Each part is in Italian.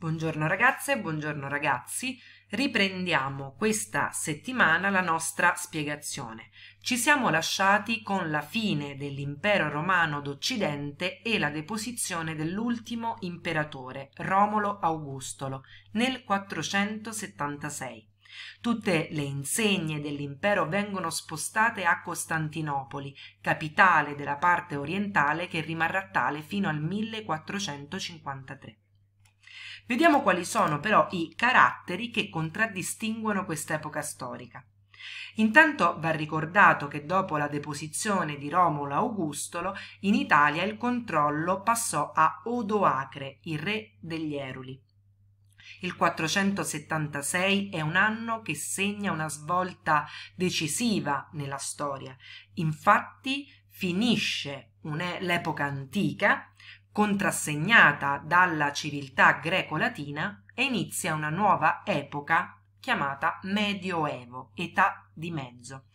Buongiorno ragazze, buongiorno ragazzi. Riprendiamo questa settimana la nostra spiegazione. Ci siamo lasciati con la fine dell'impero romano d'Occidente e la deposizione dell'ultimo imperatore, Romolo Augustolo, nel 476. Tutte le insegne dell'impero vengono spostate a Costantinopoli, capitale della parte orientale che rimarrà tale fino al 1453. Vediamo quali sono però i caratteri che contraddistinguono quest'epoca storica. Intanto va ricordato che dopo la deposizione di Romolo Augustolo in Italia il controllo passò a Odoacre, il re degli Eruli. Il 476 è un anno che segna una svolta decisiva nella storia. Infatti finisce l'epoca antica contrassegnata dalla civiltà greco-latina e inizia una nuova epoca chiamata Medioevo, età di mezzo.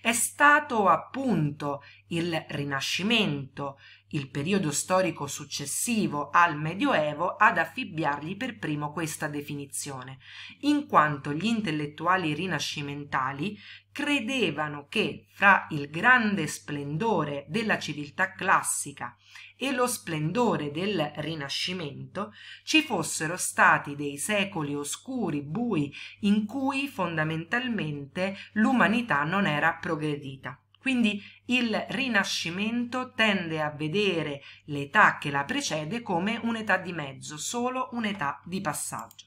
È stato appunto il Rinascimento, il periodo storico successivo al Medioevo, ad affibbiargli per primo questa definizione, in quanto gli intellettuali rinascimentali credevano che fra il grande splendore della civiltà classica e lo splendore del Rinascimento ci fossero stati dei secoli oscuri, bui, in cui fondamentalmente l'umanità non era progredita. Quindi il Rinascimento tende a vedere l'età che la precede come un'età di mezzo, solo un'età di passaggio.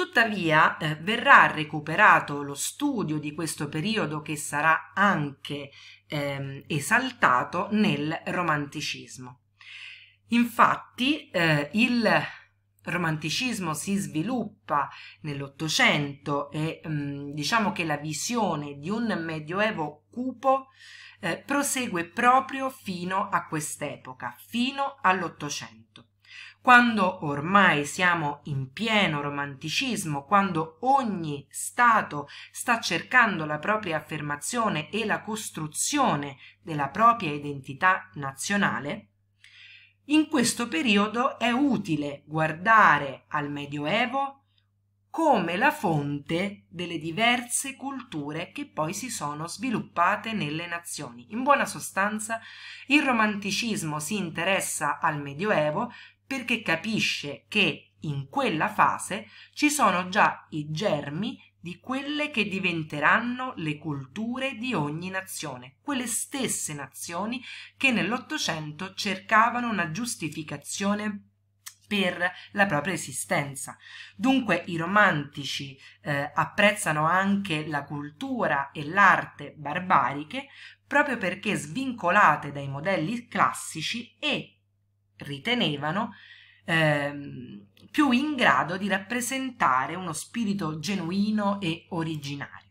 Tuttavia eh, verrà recuperato lo studio di questo periodo che sarà anche ehm, esaltato nel romanticismo. Infatti eh, il romanticismo si sviluppa nell'Ottocento e mh, mm, diciamo che la visione di un medioevo cupo eh, prosegue proprio fino a quest'epoca, fino all'Ottocento quando ormai siamo in pieno romanticismo, quando ogni Stato sta cercando la propria affermazione e la costruzione della propria identità nazionale, in questo periodo è utile guardare al Medioevo come la fonte delle diverse culture che poi si sono sviluppate nelle nazioni. In buona sostanza, il romanticismo si interessa al Medioevo perché capisce che in quella fase ci sono già i germi di quelle che diventeranno le culture di ogni nazione, quelle stesse nazioni che nell'Ottocento cercavano una giustificazione per la propria esistenza. Dunque i romantici eh, apprezzano anche la cultura e l'arte barbariche proprio perché svincolate dai modelli classici e ritenevano eh, più in grado di rappresentare uno spirito genuino e originario.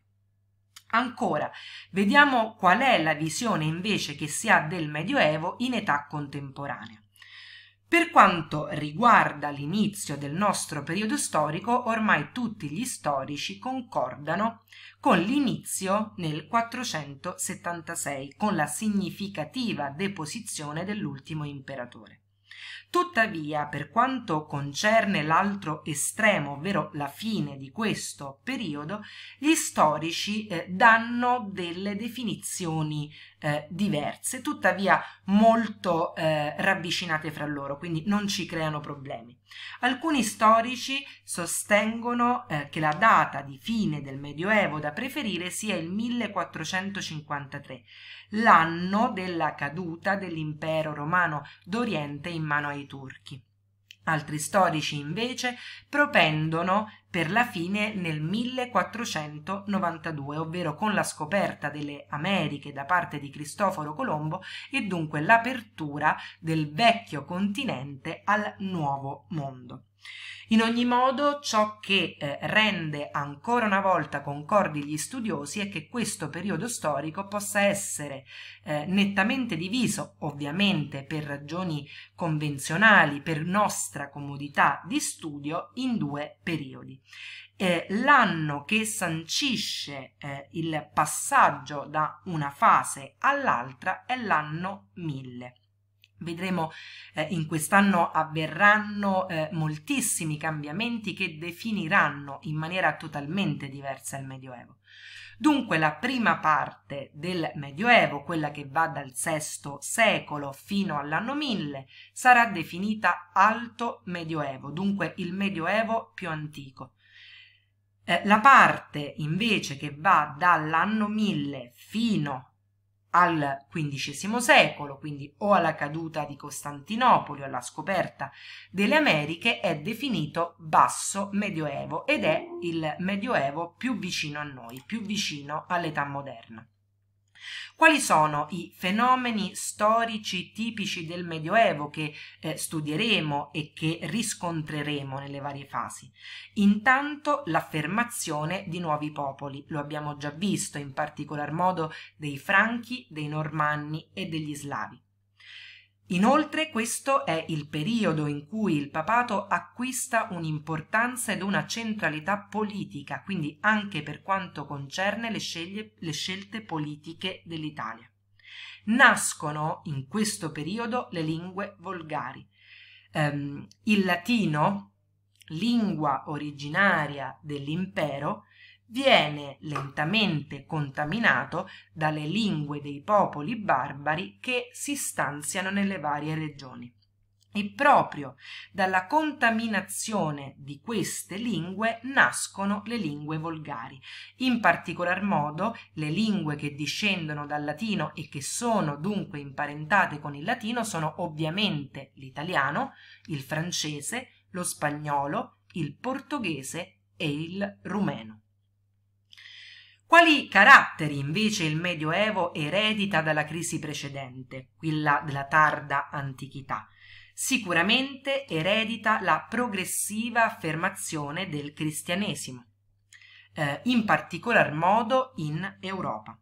Ancora, vediamo qual è la visione invece che si ha del Medioevo in età contemporanea. Per quanto riguarda l'inizio del nostro periodo storico, ormai tutti gli storici concordano con l'inizio nel 476, con la significativa deposizione dell'ultimo imperatore. Tuttavia, per quanto concerne l'altro estremo, ovvero la fine di questo periodo, gli storici eh, danno delle definizioni eh, diverse, tuttavia molto eh, ravvicinate fra loro, quindi non ci creano problemi. Alcuni storici sostengono eh, che la data di fine del Medioevo da preferire sia il 1453, l'anno della caduta dell'impero romano d'Oriente in mano ai turchi. Altri storici invece propendono per la fine nel 1492, ovvero con la scoperta delle Americhe da parte di Cristoforo Colombo e dunque l'apertura del vecchio continente al nuovo mondo. In ogni modo, ciò che eh, rende ancora una volta concordi gli studiosi è che questo periodo storico possa essere eh, nettamente diviso, ovviamente per ragioni convenzionali, per nostra comodità di studio, in due periodi. Eh, l'anno che sancisce eh, il passaggio da una fase all'altra è l'anno 1000. Vedremo eh, in quest'anno avverranno eh, moltissimi cambiamenti che definiranno in maniera totalmente diversa il Medioevo. Dunque la prima parte del Medioevo, quella che va dal VI secolo fino all'anno 1000, sarà definita Alto Medioevo, dunque il Medioevo più antico. Eh, la parte invece che va dall'anno 1000 fino al XV secolo, quindi o alla caduta di Costantinopoli o alla scoperta delle Americhe, è definito basso medioevo ed è il medioevo più vicino a noi, più vicino all'età moderna. Quali sono i fenomeni storici tipici del Medioevo che eh, studieremo e che riscontreremo nelle varie fasi? Intanto l'affermazione di nuovi popoli, lo abbiamo già visto in particolar modo dei Franchi, dei Normanni e degli Slavi. Inoltre questo è il periodo in cui il papato acquista un'importanza ed una centralità politica, quindi anche per quanto concerne le, sceglie, le scelte politiche dell'Italia. Nascono in questo periodo le lingue volgari. Um, il latino, lingua originaria dell'impero, viene lentamente contaminato dalle lingue dei popoli barbari che si stanziano nelle varie regioni. E proprio dalla contaminazione di queste lingue nascono le lingue volgari, in particolar modo le lingue che discendono dal latino e che sono dunque imparentate con il latino sono ovviamente l'italiano, il francese, lo spagnolo, il portoghese e il rumeno. Quali caratteri invece il Medioevo eredita dalla crisi precedente, quella della tarda antichità? Sicuramente eredita la progressiva affermazione del cristianesimo, eh, in particolar modo in Europa.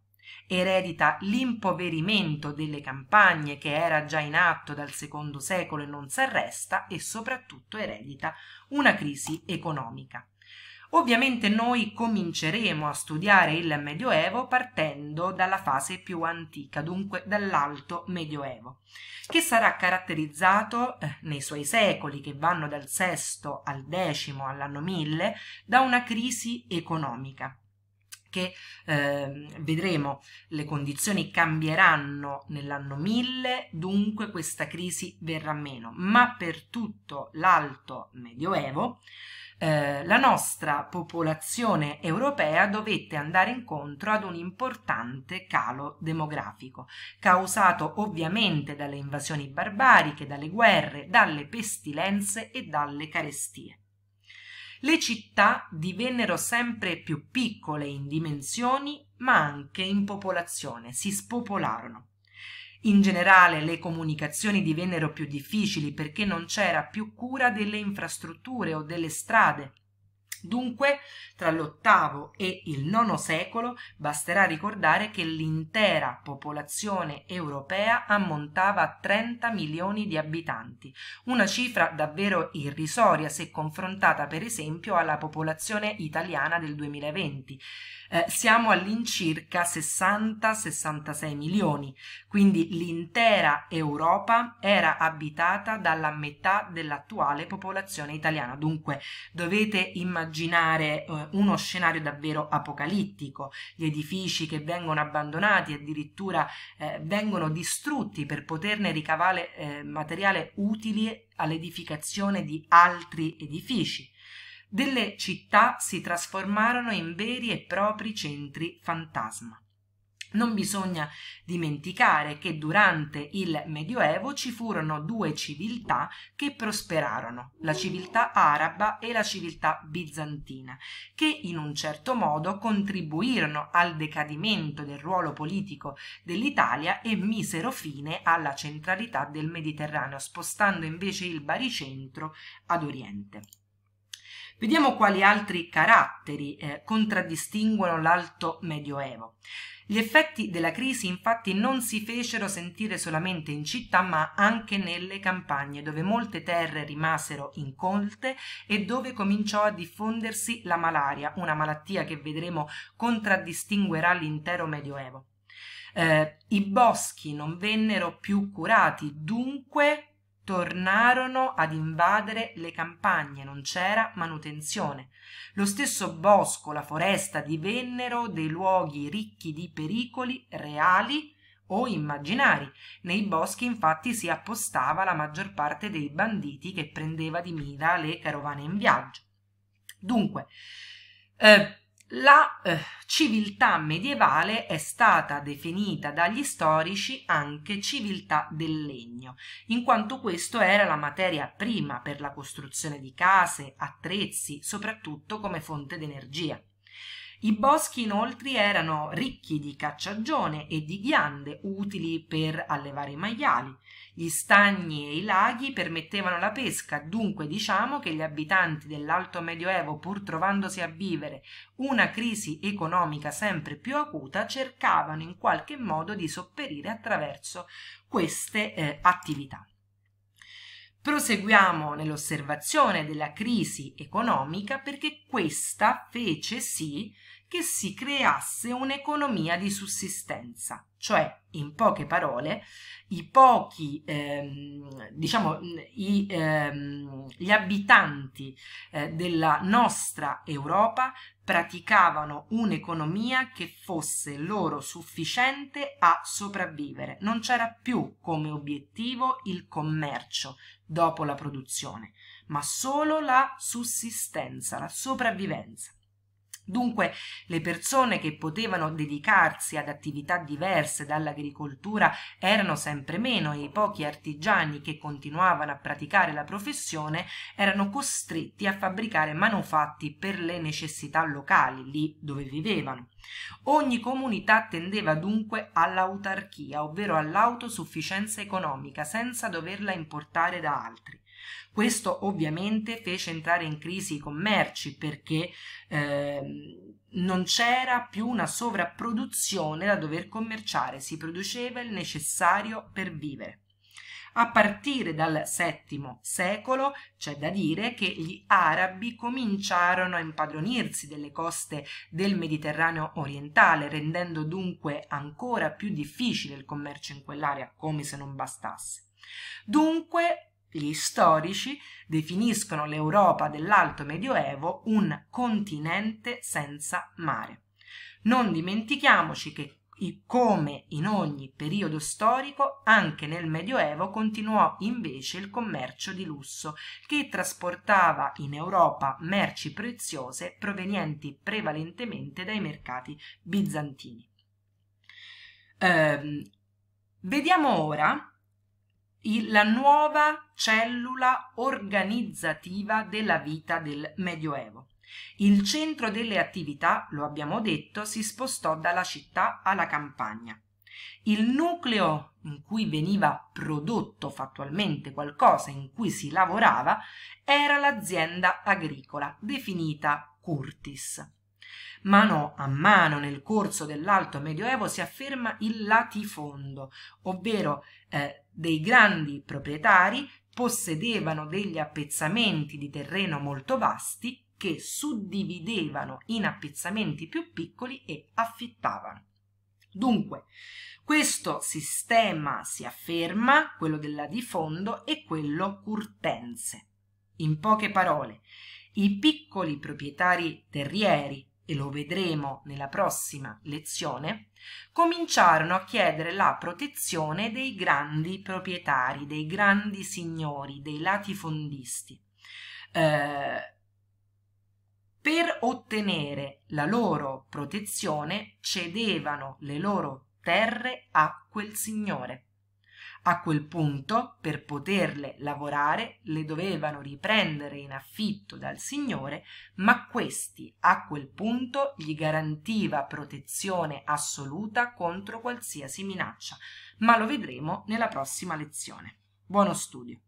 Eredita l'impoverimento delle campagne che era già in atto dal secondo secolo e non si arresta e soprattutto eredita una crisi economica Ovviamente noi cominceremo a studiare il Medioevo partendo dalla fase più antica, dunque dall'Alto Medioevo, che sarà caratterizzato eh, nei suoi secoli che vanno dal VI al X all'anno 1000 da una crisi economica perché eh, vedremo le condizioni cambieranno nell'anno 1000, dunque questa crisi verrà meno, ma per tutto l'alto medioevo eh, la nostra popolazione europea dovette andare incontro ad un importante calo demografico, causato ovviamente dalle invasioni barbariche, dalle guerre, dalle pestilenze e dalle carestie le città divennero sempre più piccole in dimensioni ma anche in popolazione si spopolarono in generale le comunicazioni divennero più difficili perché non c'era più cura delle infrastrutture o delle strade Dunque, tra l'VIII e il IX secolo basterà ricordare che l'intera popolazione europea ammontava a 30 milioni di abitanti, una cifra davvero irrisoria se confrontata per esempio alla popolazione italiana del 2020, eh, siamo all'incirca 60-66 milioni, quindi l'intera Europa era abitata dalla metà dell'attuale popolazione italiana. Dunque dovete immaginare eh, uno scenario davvero apocalittico, gli edifici che vengono abbandonati addirittura eh, vengono distrutti per poterne ricavare eh, materiale utile all'edificazione di altri edifici delle città si trasformarono in veri e propri centri fantasma. Non bisogna dimenticare che durante il Medioevo ci furono due civiltà che prosperarono, la civiltà araba e la civiltà bizantina, che in un certo modo contribuirono al decadimento del ruolo politico dell'Italia e misero fine alla centralità del Mediterraneo, spostando invece il baricentro ad oriente. Vediamo quali altri caratteri eh, contraddistinguono l'alto medioevo. Gli effetti della crisi infatti non si fecero sentire solamente in città ma anche nelle campagne dove molte terre rimasero incolte e dove cominciò a diffondersi la malaria, una malattia che vedremo contraddistinguerà l'intero Medioevo. Eh, I boschi non vennero più curati, dunque tornarono ad invadere le campagne, non c'era manutenzione. Lo stesso bosco, la foresta divennero dei luoghi ricchi di pericoli reali o immaginari. Nei boschi infatti si appostava la maggior parte dei banditi che prendeva di mira le carovane in viaggio. Dunque, eh, la eh, civiltà medievale è stata definita dagli storici anche civiltà del legno, in quanto questo era la materia prima per la costruzione di case, attrezzi, soprattutto come fonte d'energia. I boschi inoltre erano ricchi di cacciagione e di ghiande utili per allevare i maiali. Gli stagni e i laghi permettevano la pesca, dunque diciamo che gli abitanti dell'Alto Medioevo, pur trovandosi a vivere una crisi economica sempre più acuta, cercavano in qualche modo di sopperire attraverso queste eh, attività. Proseguiamo nell'osservazione della crisi economica perché questa fece sì che si creasse un'economia di sussistenza, cioè in poche parole i pochi, ehm, diciamo, i, ehm, gli abitanti eh, della nostra Europa praticavano un'economia che fosse loro sufficiente a sopravvivere. Non c'era più come obiettivo il commercio dopo la produzione, ma solo la sussistenza, la sopravvivenza. Dunque le persone che potevano dedicarsi ad attività diverse dall'agricoltura erano sempre meno e i pochi artigiani che continuavano a praticare la professione erano costretti a fabbricare manufatti per le necessità locali, lì dove vivevano. Ogni comunità tendeva dunque all'autarchia, ovvero all'autosufficienza economica, senza doverla importare da altri. Questo ovviamente fece entrare in crisi i commerci perché eh, non c'era più una sovrapproduzione da dover commerciare, si produceva il necessario per vivere. A partire dal VII secolo c'è da dire che gli arabi cominciarono a impadronirsi delle coste del Mediterraneo orientale, rendendo dunque ancora più difficile il commercio in quell'area, come se non bastasse. Dunque gli storici definiscono l'Europa dell'Alto Medioevo un continente senza mare. Non dimentichiamoci che come in ogni periodo storico, anche nel Medioevo continuò invece il commercio di lusso, che trasportava in Europa merci preziose provenienti prevalentemente dai mercati bizantini. Eh, vediamo ora la nuova cellula organizzativa della vita del Medioevo. Il centro delle attività, lo abbiamo detto, si spostò dalla città alla campagna. Il nucleo in cui veniva prodotto fattualmente qualcosa in cui si lavorava era l'azienda agricola, definita Curtis. Mano a mano nel corso dell'Alto Medioevo si afferma il latifondo, ovvero eh, dei grandi proprietari possedevano degli appezzamenti di terreno molto vasti che suddividevano in appezzamenti più piccoli e affittavano. Dunque, questo sistema si afferma, quello del latifondo e quello curtense. In poche parole, i piccoli proprietari terrieri, e lo vedremo nella prossima lezione, cominciarono a chiedere la protezione dei grandi proprietari, dei grandi signori, dei latifondisti, eh, per ottenere la loro protezione cedevano le loro terre a quel signore. A quel punto, per poterle lavorare, le dovevano riprendere in affitto dal signore, ma questi a quel punto gli garantiva protezione assoluta contro qualsiasi minaccia. Ma lo vedremo nella prossima lezione. Buono studio!